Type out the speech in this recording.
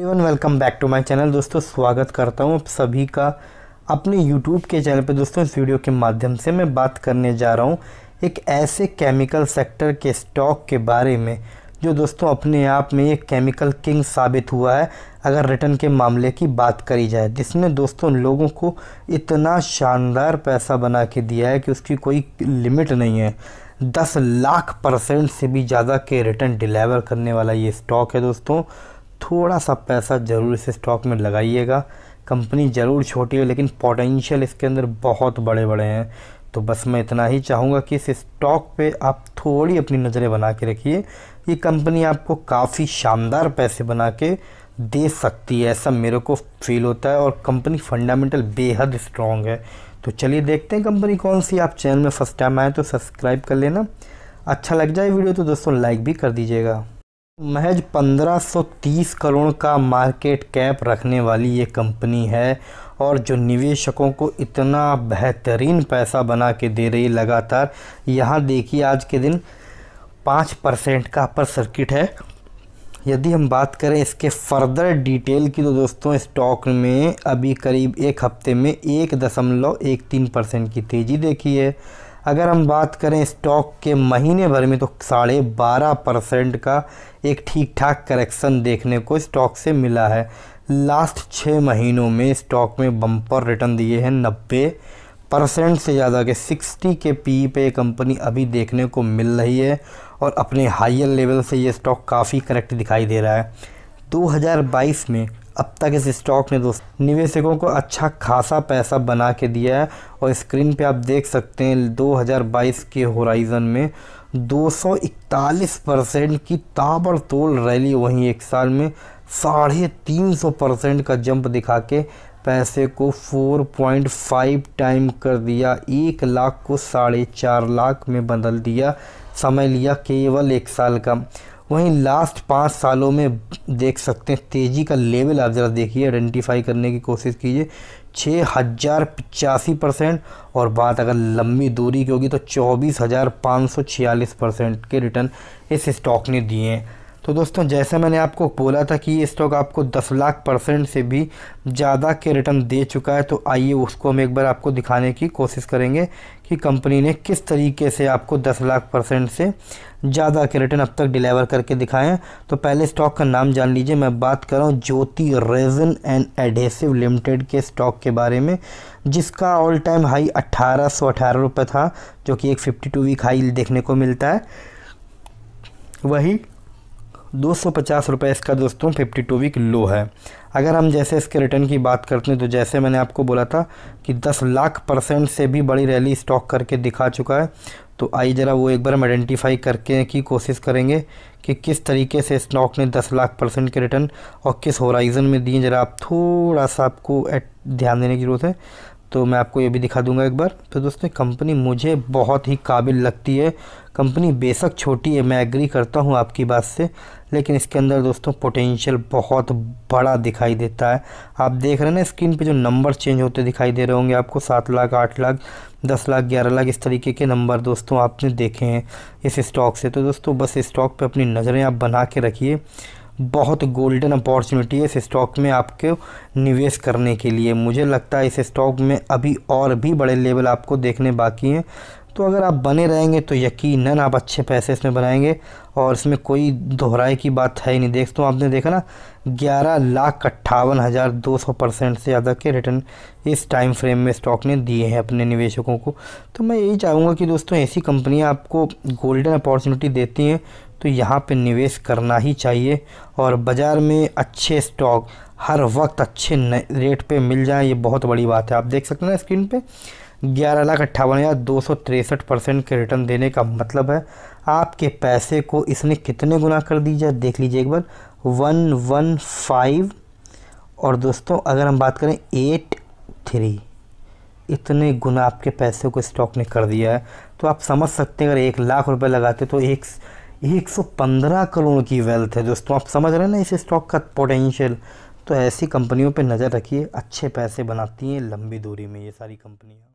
even welcome back to my channel दोस्तों स्वागत करता हूँ आप सभी का अपने यूट्यूब के चैनल पे दोस्तों इस वीडियो के माध्यम से मैं बात करने जा रहा हूँ एक ऐसे केमिकल सेक्टर के स्टॉक के बारे में जो दोस्तों अपने आप में एक केमिकल किंग साबित हुआ है अगर रिटर्न के मामले की बात करी जाए जिसने दोस्तों लोगों को इतना शानदार पैसा बना के दिया है कि उसकी कोई लिमिट नहीं है दस लाख परसेंट से भी ज़्यादा के रिटर्न डिलीवर करने वाला ये स्टॉक है दोस्तों थोड़ा सा पैसा ज़रूर इस स्टॉक में लगाइएगा कंपनी ज़रूर छोटी है लेकिन पोटेंशियल इसके अंदर बहुत बड़े बड़े हैं तो बस मैं इतना ही चाहूँगा कि इस स्टॉक पे आप थोड़ी अपनी नज़रें बना के रखिए ये कंपनी आपको काफ़ी शानदार पैसे बना के दे सकती है ऐसा मेरे को फील होता है और कंपनी फंडामेंटल बेहद स्ट्रॉन्ग है तो चलिए देखते हैं कंपनी कौन सी आप चैनल में फर्स्ट टाइम आए तो सब्सक्राइब कर लेना अच्छा लग जाए वीडियो तो दोस्तों लाइक भी कर दीजिएगा महज 1530 करोड़ का मार्केट कैप रखने वाली ये कंपनी है और जो निवेशकों को इतना बेहतरीन पैसा बना के दे रही लगातार यहाँ देखिए आज के दिन पाँच परसेंट का अपर सर्किट है यदि हम बात करें इसके फर्दर डिटेल की तो दोस्तों स्टॉक में अभी करीब एक हफ्ते में एक दशमलव एक तीन परसेंट की तेज़ी देखी है अगर हम बात करें स्टॉक के महीने भर में तो साढ़े बारह परसेंट का एक ठीक ठाक करेक्शन देखने को स्टॉक से मिला है लास्ट छः महीनों में स्टॉक में बम्पर रिटर्न दिए हैं नब्बे परसेंट से ज़्यादा के 60 के पी e पे कंपनी अभी देखने को मिल रही है और अपने हाइयर लेवल से ये स्टॉक काफ़ी करेक्ट दिखाई दे रहा है 2022 में अब तक इस स्टॉक ने दोस्त निवेशकों को अच्छा खासा पैसा बना के दिया है और स्क्रीन पे आप देख सकते हैं 2022 के होराइज़न में 241 परसेंट की ताबड़तोड़ रैली वहीं एक साल में साढ़े तीन सौ परसेंट का जंप दिखा के पैसे को 4.5 टाइम कर दिया एक लाख को साढ़े चार लाख में बदल दिया समय लिया केवल एक साल का वहीं लास्ट पाँच सालों में देख सकते हैं तेज़ी का लेवल आप ज़रा देखिए आइडेंटिफाई करने की कोशिश कीजिए छः हज़ार पचासी परसेंट और बात अगर लंबी दूरी की होगी तो चौबीस हज़ार पाँच सौ छियालीस परसेंट के रिटर्न इस स्टॉक ने दिए हैं तो दोस्तों जैसे मैंने आपको बोला था कि ये स्टॉक आपको 10 लाख परसेंट से भी ज़्यादा के रिटर्न दे चुका है तो आइए उसको हम एक बार आपको दिखाने की कोशिश करेंगे कि कंपनी ने किस तरीके से आपको 10 लाख परसेंट से ज़्यादा के रिटर्न अब तक डिलीवर करके दिखाएँ तो पहले स्टॉक का नाम जान लीजिए मैं बात कर रहा हूँ Jyoti resin and adhesive limited के स्टॉक के बारे में जिसका ऑल टाइम हाई अट्ठारह सौ रुपये था जो कि एक फिफ्टी टू वीक हाई देखने को मिलता है वही दो सौ पचास रुपये इसका दोस्तों फिफ्टी टू वीक लो है अगर हम जैसे इसके रिटर्न की बात करते हैं तो जैसे मैंने आपको बोला था कि दस लाख परसेंट से भी बड़ी रैली स्टॉक करके दिखा चुका है तो आइए ज़रा वो एक बार हम आइडेंटिफाई करके की कोशिश करेंगे कि किस तरीके से स्टॉक ने दस लाख परसेंट के रिटर्न और किस होराइज़न में दिए ज़रा आप थोड़ा सा आपको ध्यान देने की ज़रूरत है तो मैं आपको ये भी दिखा दूंगा एक बार तो दोस्तों कंपनी मुझे बहुत ही काबिल लगती है कंपनी बेशक छोटी है मैं एग्री करता हूँ आपकी बात से लेकिन इसके अंदर दोस्तों पोटेंशियल बहुत बड़ा दिखाई देता है आप देख रहे हैं ना स्क्रीन पे जो नंबर चेंज होते दिखाई दे रहे होंगे आपको सात लाख आठ लाख दस लाख ग्यारह लाख इस तरीके के नंबर दोस्तों आपने देखे हैं इस स्टॉक से तो दोस्तों बस स्टॉक पर अपनी नज़रें आप बना के रखिए बहुत गोल्डन अपॉर्चुनिटी है इस स्टॉक में आपके निवेश करने के लिए मुझे लगता है इस स्टॉक में अभी और भी बड़े लेवल आपको देखने बाकी हैं तो अगर आप बने रहेंगे तो यकीनन आप अच्छे पैसे इसमें बनाएंगे और इसमें कोई दोहराई की बात है ही नहीं देख तो आपने देखा ना ग्यारह लाख अट्ठावन हज़ार दो सौ परसेंट से ज़्यादा के रिटर्न इस टाइम फ्रेम में स्टॉक ने दिए हैं अपने निवेशकों को तो मैं यही चाहूँगा कि दोस्तों ऐसी कंपनियाँ आपको गोल्डन अपॉर्चुनिटी देती हैं तो यहाँ पे निवेश करना ही चाहिए और बाज़ार में अच्छे स्टॉक हर वक्त अच्छे रेट पे मिल जाए ये बहुत बड़ी बात है आप देख सकते हैं स्क्रीन पे ग्यारह लाख अट्ठावन हज़ार दो सौ तिरसठ परसेंट के रिटर्न देने का मतलब है आपके पैसे को इसने कितने गुना कर दीजिए देख लीजिए एक बार वन वन फाइव और दोस्तों अगर हम बात करें एट थ्री इतने गुना आपके पैसे को स्टॉक ने कर दिया है तो आप समझ सकते हैं अगर एक लाख रुपए लगाते तो एक ये 115 करोड़ की वेल्थ है दोस्तों आप समझ रहे हैं ना इस स्टॉक का पोटेंशियल तो ऐसी कंपनियों पे नज़र रखिए अच्छे पैसे बनाती हैं लंबी दूरी में ये सारी कंपनियाँ